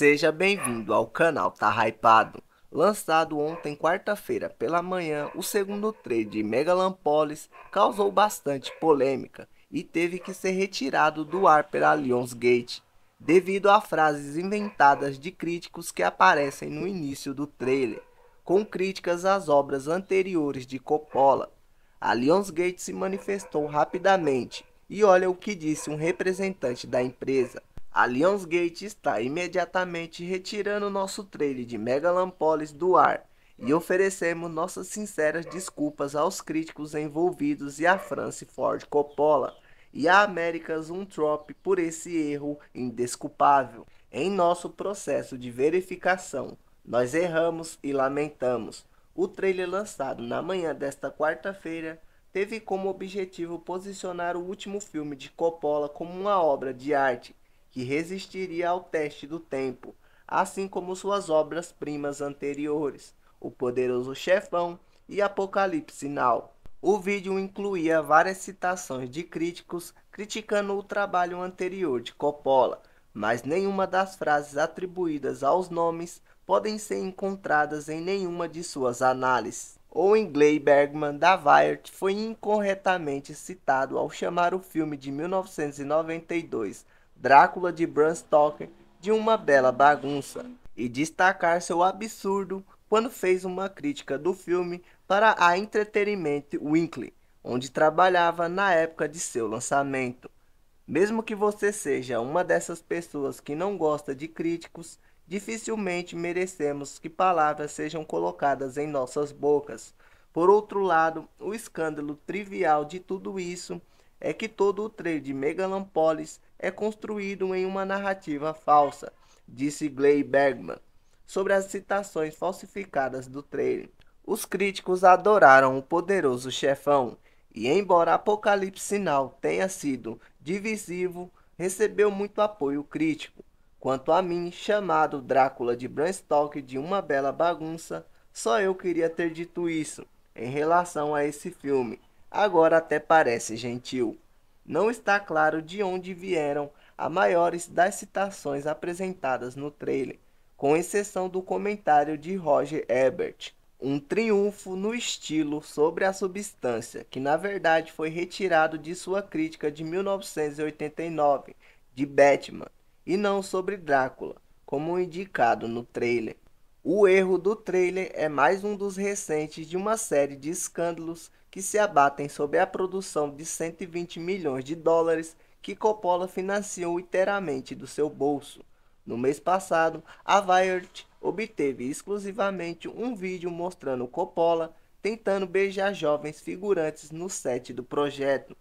Seja bem-vindo ao canal Tá Hypado. Lançado ontem, quarta-feira, pela manhã, o segundo trade de Megalampolis causou bastante polêmica e teve que ser retirado do ar pela Lionsgate, devido a frases inventadas de críticos que aparecem no início do trailer, com críticas às obras anteriores de Coppola. A Lionsgate se manifestou rapidamente e olha o que disse um representante da empresa. A Lionsgate está imediatamente retirando nosso trailer de Megalampolis do ar e oferecemos nossas sinceras desculpas aos críticos envolvidos e a Francis Ford Coppola e a America's Untrop por esse erro indesculpável. Em nosso processo de verificação, nós erramos e lamentamos. O trailer lançado na manhã desta quarta-feira teve como objetivo posicionar o último filme de Coppola como uma obra de arte que resistiria ao teste do tempo, assim como suas obras-primas anteriores, O Poderoso Chefão e Apocalipse Now. O vídeo incluía várias citações de críticos criticando o trabalho anterior de Coppola, mas nenhuma das frases atribuídas aos nomes podem ser encontradas em nenhuma de suas análises. Owen Gley Bergman da Wired foi incorretamente citado ao chamar o filme de 1992 Drácula de Bram Stoker de uma bela bagunça e destacar seu absurdo quando fez uma crítica do filme para a entretenimento Winkley, onde trabalhava na época de seu lançamento. Mesmo que você seja uma dessas pessoas que não gosta de críticos, dificilmente merecemos que palavras sejam colocadas em nossas bocas. Por outro lado, o escândalo trivial de tudo isso é que todo o trailer de Megalopolis é construído em uma narrativa falsa, disse Gley Bergman, sobre as citações falsificadas do trailer. Os críticos adoraram o poderoso chefão, e embora Apocalipse Sinal tenha sido divisivo, recebeu muito apoio crítico. Quanto a mim, chamado Drácula de Bram Stoker de uma bela bagunça, só eu queria ter dito isso em relação a esse filme agora até parece gentil. Não está claro de onde vieram as maiores das citações apresentadas no trailer, com exceção do comentário de Roger Ebert. Um triunfo no estilo sobre a substância, que na verdade foi retirado de sua crítica de 1989, de Batman, e não sobre Drácula, como indicado no trailer. O erro do trailer é mais um dos recentes de uma série de escândalos que se abatem sobre a produção de 120 milhões de dólares que Coppola financiou inteiramente do seu bolso. No mês passado, a Wired obteve exclusivamente um vídeo mostrando Coppola tentando beijar jovens figurantes no set do projeto,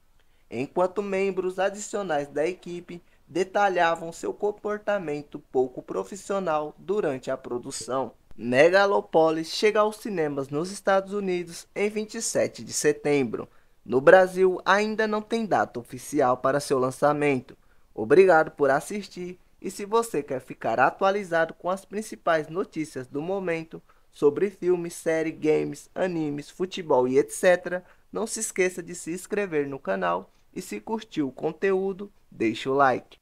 enquanto membros adicionais da equipe detalhavam seu comportamento pouco profissional durante a produção. Megalopolis chega aos cinemas nos Estados Unidos em 27 de setembro. No Brasil, ainda não tem data oficial para seu lançamento. Obrigado por assistir e se você quer ficar atualizado com as principais notícias do momento sobre filmes, séries, games, animes, futebol e etc., não se esqueça de se inscrever no canal e se curtiu o conteúdo, deixa o like.